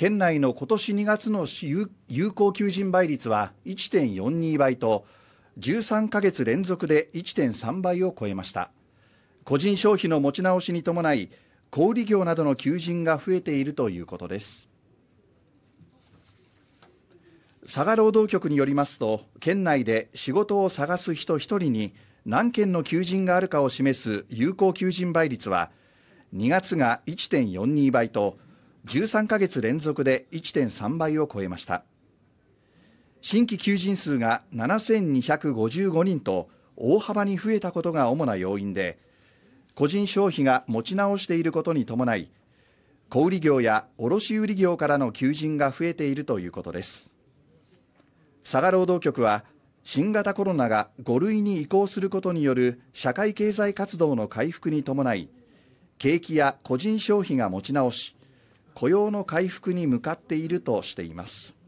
県内の今年2月の有効求人倍率は1.42倍と13ヶ月連続で1.3倍を超えました個人消費の持ち直しに伴い小売業などの求人が増えているということです佐賀労働局によりますと県内で仕事を探す人1人に何件の求人があるかを示す有効求人倍率は2月が1.42倍と13ヶ月連続で1.3倍を超えました新規求人数が7255人と大幅に増えたことが主な要因で個人消費が持ち直していることに伴い小売業や卸売業からの求人が増えているということです佐賀労働局は新型コロナが5類に移行することによる社会経済活動の回復に伴い景気や個人消費が持ち直し雇用の回復に向かっているとしています